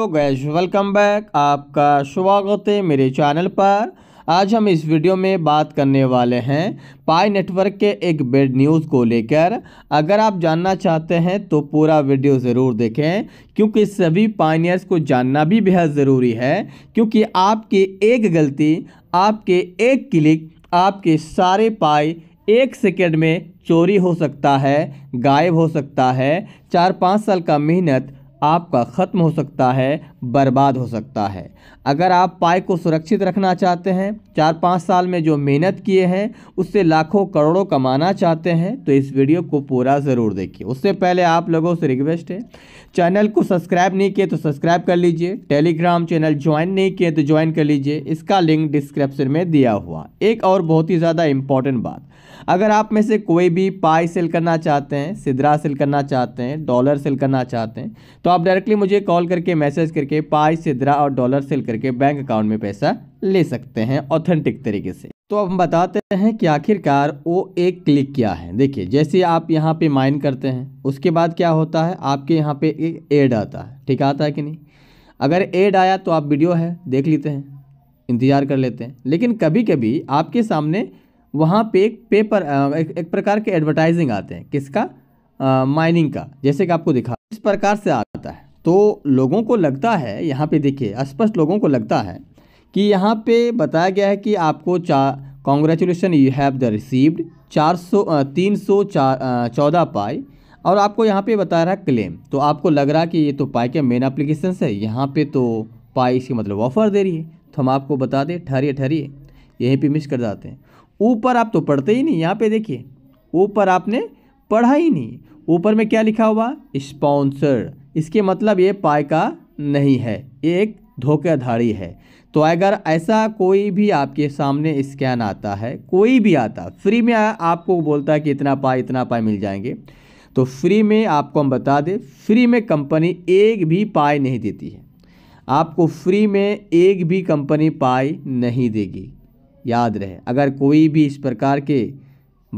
तो gas welcome back आपका स्वागत है मेरे चैनल पर आज हम इस वीडियो में बात करने वाले हैं पाई नेटवर्क के एक बेड न्यूज़ को लेकर अगर आप जानना चाहते हैं तो पूरा वीडियो ज़रूर देखें क्योंकि सभी पाइनियर्स को जानना भी बेहद ज़रूरी है क्योंकि आपकी एक गलती आपके एक क्लिक आपके सारे पाई एक सेकेंड में चोरी हो सकता है गायब हो सकता है चार पाँच साल का मेहनत आपका ख़त्म हो सकता है बर्बाद हो सकता है अगर आप पाए को सुरक्षित रखना चाहते हैं चार पाँच साल में जो मेहनत किए हैं उससे लाखों करोड़ों कमाना चाहते हैं तो इस वीडियो को पूरा ज़रूर देखिए उससे पहले आप लोगों से रिक्वेस्ट है चैनल को सब्सक्राइब नहीं किए तो सब्सक्राइब कर लीजिए टेलीग्राम चैनल ज्वाइन नहीं किए तो ज्वाइन कर लीजिए इसका लिंक डिस्क्रिप्शन में दिया हुआ एक और बहुत ही ज़्यादा इंपॉर्टेंट बात अगर आप में से कोई भी पाई सेल करना चाहते हैं सिदरा सेल करना चाहते हैं डॉलर सेल करना चाहते हैं तो तो आप डायरेक्टली मुझे कॉल करके मैसेज करके पाई सिद्रा और डॉलर सेल करके बैंक अकाउंट में पैसा ले सकते हैं ऑथेंटिक तरीके से तो अब हम बताते हैं कि आखिरकार ओ एक क्लिक क्या है देखिए जैसे आप यहाँ पे माइन करते हैं उसके बाद क्या होता है आपके यहाँ पे एक एड आता है ठीक आता है कि नहीं अगर एड आया तो आप वीडियो है देख लेते हैं इंतज़ार कर लेते हैं लेकिन कभी कभी आपके सामने वहाँ पे एक पेपर एक, एक प्रकार के एडवर्टाइजिंग आते हैं किसका माइनिंग का जैसे कि आपको दिखा प्रकार से आता है तो लोगों को लगता है यहाँ पे देखिए स्पष्ट लोगों को लगता है कि यहाँ पे बताया गया है कि आपको चा congratulation you have the received चार सौ तीन सौ चार चौदह पाई और आपको यहाँ पे बता रहा है क्लेम तो आपको लग रहा है कि ये तो पाई के मेन अप्लीकेशन है यहाँ पे तो पाई इसके मतलब ऑफ़र दे रही है तो हम आपको बता दें ठहरिए ठहरिए यहीं पे मिस कर जाते हैं ऊपर आप तो पढ़ते ही नहीं यहाँ पे देखिए ऊपर आपने पढ़ा ही नहीं ऊपर में क्या लिखा हुआ स्पॉन्सर इसके मतलब ये पाए का नहीं है ये एक धोखाधाड़ी है तो अगर ऐसा कोई भी आपके सामने स्कैन आता है कोई भी आता फ्री में आपको बोलता है कि इतना पाए इतना पाए मिल जाएंगे तो फ्री में आपको हम बता दें फ्री में कंपनी एक भी पाए नहीं देती है आपको फ्री में एक भी कंपनी पाए नहीं देगी याद रहे अगर कोई भी इस प्रकार के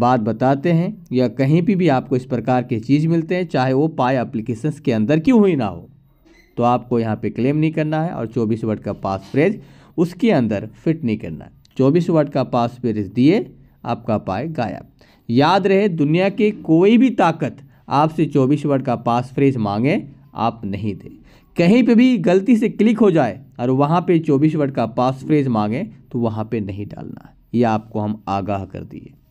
बात बताते हैं या कहीं भी भी आपको इस प्रकार के चीज़ मिलते हैं चाहे वो पाए अप्लीकेशन के अंदर क्यों हुई ना हो तो आपको यहाँ पे क्लेम नहीं करना है और 24 वर्ड का पास फ्रेज उसके अंदर फिट नहीं करना है चौबीस वर्ड का पास फ्रेज दिए आपका पाए गायब याद रहे दुनिया के कोई भी ताकत आपसे चौबीस वर्ड का पास फ्रेज मांगे आप नहीं दे कहीं पे भी गलती से क्लिक हो जाए और वहाँ पे चौबीस वर्ड का पास फ्रेज मांगे तो वहाँ पे नहीं डालना ये आपको हम आगाह कर दिए